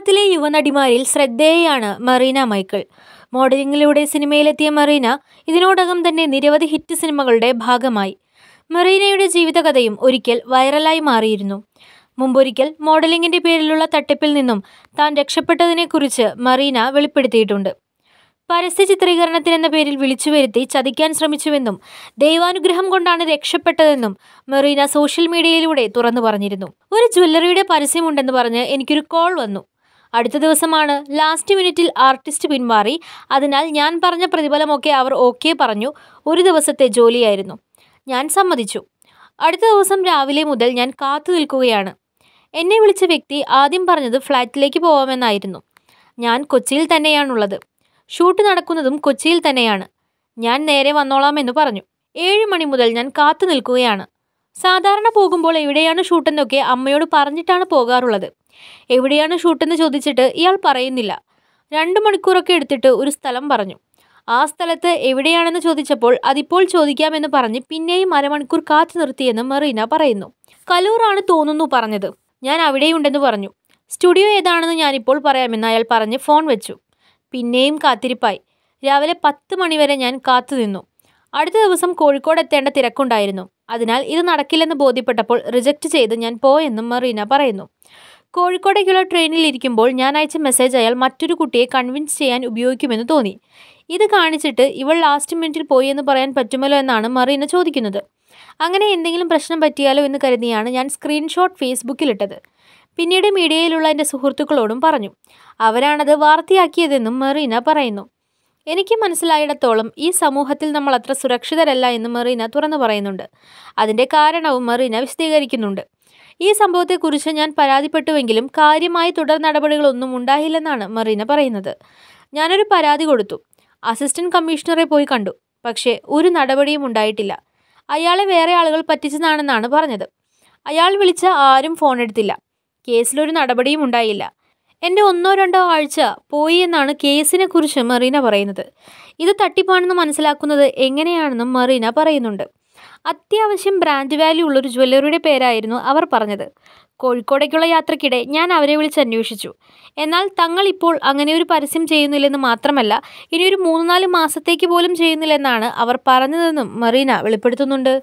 കേരളത്തിലെ യുവനടിമാരിൽ ശ്രദ്ധേയാണ് മറീന മൈക്കിൾ മോഡലിംഗിലൂടെ സിനിമയിലെത്തിയ മറീന ഇതിനോടകം തന്നെ നിരവധി ഹിറ്റ് സിനിമകളുടെ ഭാഗമായി മറീനയുടെ ജീവിതകഥയും ഒരിക്കൽ വൈറലായി മാറിയിരുന്നു മുമ്പൊരിക്കൽ മോഡലിംഗിന്റെ പേരിലുള്ള തട്ടിപ്പിൽ നിന്നും താൻ രക്ഷപ്പെട്ടതിനെക്കുറിച്ച് മറീന വെളിപ്പെടുത്തിയിട്ടുണ്ട് പരസ്യ ചിത്രീകരണത്തിനെന്ന പേരിൽ വിളിച്ചു വരുത്തി ചതിക്കാൻ ശ്രമിച്ചുവെന്നും ദൈവാനുഗ്രഹം കൊണ്ടാണ് രക്ഷപ്പെട്ടതെന്നും മെറീന സോഷ്യൽ മീഡിയയിലൂടെ തുറന്നു പറഞ്ഞിരുന്നു ഒരു ജ്വല്ലറിയുടെ പരസ്യമുണ്ടെന്ന് പറഞ്ഞ് എനിക്കൊരു കോൾ വന്നു അടുത്ത ദിവസമാണ് ലാസ്റ്റ് മിനിറ്റിൽ ആർട്ടിസ്റ്റ് പിന്മാറി അതിനാൽ ഞാൻ പറഞ്ഞ പ്രതിഫലമൊക്കെ അവർ ഓക്കെ പറഞ്ഞു ഒരു ദിവസത്തെ ജോലിയായിരുന്നു ഞാൻ സമ്മതിച്ചു അടുത്ത ദിവസം രാവിലെ മുതൽ ഞാൻ കാത്തു നിൽക്കുകയാണ് എന്നെ വിളിച്ച വ്യക്തി ആദ്യം പറഞ്ഞത് ഫ്ലാറ്റിലേക്ക് പോവാമെന്നായിരുന്നു ഞാൻ കൊച്ചിയിൽ തന്നെയാണുള്ളത് ഷൂട്ട് നടക്കുന്നതും കൊച്ചിയിൽ തന്നെയാണ് ഞാൻ നേരെ വന്നോളാമെന്ന് പറഞ്ഞു ഏഴ് മണി മുതൽ ഞാൻ കാത്തു നിൽക്കുകയാണ് സാധാരണ പോകുമ്പോൾ എവിടെയാണ് ഷൂട്ടെന്നൊക്കെ അമ്മയോട് പറഞ്ഞിട്ടാണ് പോകാറുള്ളത് എവിടെയാണ് ഷൂട്ടെന്ന് ചോദിച്ചിട്ട് ഇയാൾ പറയുന്നില്ല രണ്ട് മണിക്കൂറൊക്കെ എടുത്തിട്ട് ഒരു സ്ഥലം പറഞ്ഞു ആ സ്ഥലത്ത് എവിടെയാണെന്ന് ചോദിച്ചപ്പോൾ അതിപ്പോൾ ചോദിക്കാമെന്ന് പറഞ്ഞ് പിന്നെയും അരമണിക്കൂർ കാത്തു നിർത്തിയെന്ന് മെറീന പറയുന്നു കലൂറാണ് തോന്നുന്നു പറഞ്ഞത് ഞാൻ അവിടെയുണ്ടെന്ന് പറഞ്ഞു സ്റ്റുഡിയോ ഏതാണെന്ന് ഞാനിപ്പോൾ പറയാമെന്ന് അയാൾ പറഞ്ഞ് ഫോൺ വെച്ചു പിന്നെയും കാത്തിരിപ്പായി രാവിലെ പത്ത് മണിവരെ ഞാൻ കാത്തു നിന്നു അടുത്ത ദിവസം കോഴിക്കോട് എത്തേണ്ട തിരക്കുണ്ടായിരുന്നു അതിനാൽ ഇത് നടക്കില്ലെന്ന് ബോധ്യപ്പെട്ടപ്പോൾ റിജക്റ്റ് ചെയ്ത് ഞാൻ പോയെന്നും മെറീന പറയുന്നു കോഴിക്കോടേക്കുള്ള ട്രെയിനിൽ ഇരിക്കുമ്പോൾ ഞാൻ അയച്ച മെസ്സേജ് അയാൾ മറ്റൊരു കുട്ടിയെ കൺവിൻസ് ചെയ്യാൻ ഉപയോഗിക്കുമെന്ന് തോന്നി ഇത് കാണിച്ചിട്ട് ഇവൾ ലാസ്റ്റ് മിനിറ്റിൽ പോയി എന്ന് പറയാൻ പറ്റുമല്ലോ എന്നാണ് മറീന ചോദിക്കുന്നത് അങ്ങനെ എന്തെങ്കിലും പ്രശ്നം പറ്റിയാലോ എന്ന് കരുതിയാണ് ഞാൻ സ്ക്രീൻഷോട്ട് ഫേസ്ബുക്കിലിട്ടത് പിന്നീട് മീഡിയയിലുള്ള എൻ്റെ സുഹൃത്തുക്കളോടും പറഞ്ഞു അവരാണത് വാർത്തയാക്കിയതെന്നും മെറീന പറയുന്നു എനിക്ക് മനസ്സിലായിടത്തോളം ഈ സമൂഹത്തിൽ നമ്മൾ അത്ര സുരക്ഷിതരല്ല എന്ന് മെറീന തുറന്നു പറയുന്നുണ്ട് അതിൻ്റെ കാരണവും മെറീന വിശദീകരിക്കുന്നുണ്ട് ഈ സംഭവത്തെക്കുറിച്ച് ഞാൻ പരാതിപ്പെട്ടുവെങ്കിലും കാര്യമായി തുടർ നടപടികളൊന്നും ഉണ്ടായില്ലെന്നാണ് മറീന പറയുന്നത് ഞാനൊരു പരാതി കൊടുത്തു അസിസ്റ്റന്റ് കമ്മീഷണറെ പോയി കണ്ടു പക്ഷേ ഒരു നടപടിയും ഉണ്ടായിട്ടില്ല അയാളെ വേറെ ആളുകൾ പറ്റിച്ചതാണെന്നാണ് പറഞ്ഞത് അയാൾ വിളിച്ച ആരും ഫോൺ എടുത്തില്ല കേസിലൊരു നടപടിയും ഉണ്ടായില്ല എൻ്റെ ഒന്നോ രണ്ടോ ആഴ്ച പോയി എന്നാണ് കേസിനെ കുറിച്ച് മറീന പറയുന്നത് ഇത് തട്ടിപ്പാണെന്ന് മനസ്സിലാക്കുന്നത് എങ്ങനെയാണെന്നും മറീന പറയുന്നുണ്ട് അത്യാവശ്യം ബ്രാൻഡ് വാല്യൂ ഉള്ളൊരു ജ്വല്ലറിയുടെ പേരായിരുന്നു അവർ പറഞ്ഞത് കോഴിക്കോടേക്കുള്ള യാത്രക്കിടെ ഞാൻ അവരെ വിളിച്ച് അന്വേഷിച്ചു എന്നാൽ തങ്ങൾ ഇപ്പോൾ അങ്ങനെ ഒരു പരസ്യം ചെയ്യുന്നില്ലെന്ന് മാത്രമല്ല ഇനിയൊരു മൂന്ന് നാല് മാസത്തേക്ക് പോലും ചെയ്യുന്നില്ലെന്നാണ് അവർ പറഞ്ഞതെന്നും മറീന വെളിപ്പെടുത്തുന്നുണ്ട്